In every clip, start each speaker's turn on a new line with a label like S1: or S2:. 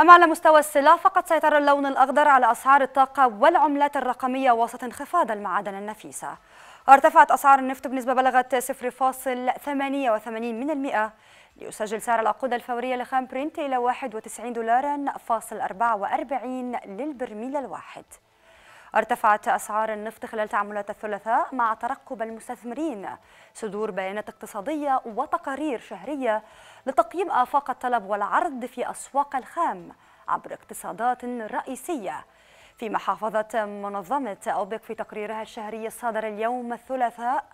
S1: أما على مستوى السلع فقد سيطر اللون الأخضر على أسعار الطاقة والعملات الرقمية وسط انخفاض المعادن النفيسة ارتفعت أسعار النفط بنسبة بلغت 0.88% ليسجل سعر العقود الفورية لخام برنت إلى 91 دولارا فاصل 44 للبرميل الواحد ارتفعت أسعار النفط خلال تعاملات الثلاثاء مع ترقب المستثمرين صدور بيانات اقتصادية وتقارير شهرية لتقييم آفاق الطلب والعرض في أسواق الخام عبر اقتصادات رئيسية فيما حافظت منظمة أوبك في تقريرها الشهري الصادر اليوم الثلاثاء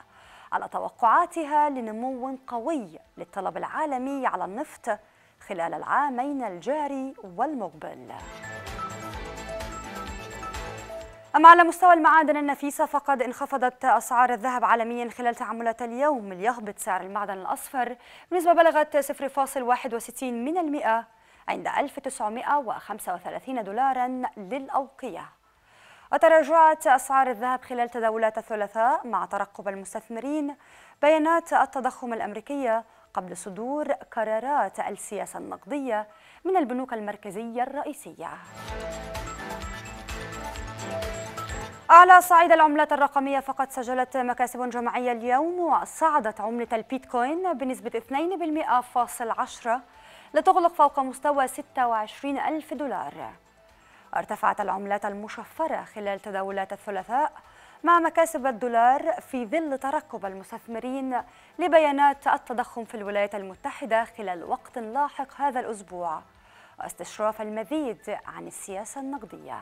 S1: على توقعاتها لنمو قوي للطلب العالمي على النفط خلال العامين الجاري والمقبل أما على مستوى المعادن النفيسة فقد انخفضت أسعار الذهب عالميا خلال تعاملات اليوم ليهبط سعر المعدن الأصفر بنسبة بلغت 0.61 من المئة عند 1935 دولارا للأوقية وتراجعت أسعار الذهب خلال تداولات الثلاثاء مع ترقب المستثمرين بيانات التضخم الأمريكية قبل صدور قرارات السياسة النقدية من البنوك المركزية الرئيسية. على صعيد العملات الرقمية فقد سجلت مكاسب جماعية اليوم وصعدت عملة البيتكوين بنسبة 2.10 لتغلق فوق مستوى 26 ألف دولار ارتفعت العملات المشفرة خلال تداولات الثلاثاء مع مكاسب الدولار في ظل ترقب المستثمرين لبيانات التضخم في الولايات المتحدة خلال وقت لاحق هذا الأسبوع واستشراف المزيد عن السياسة النقدية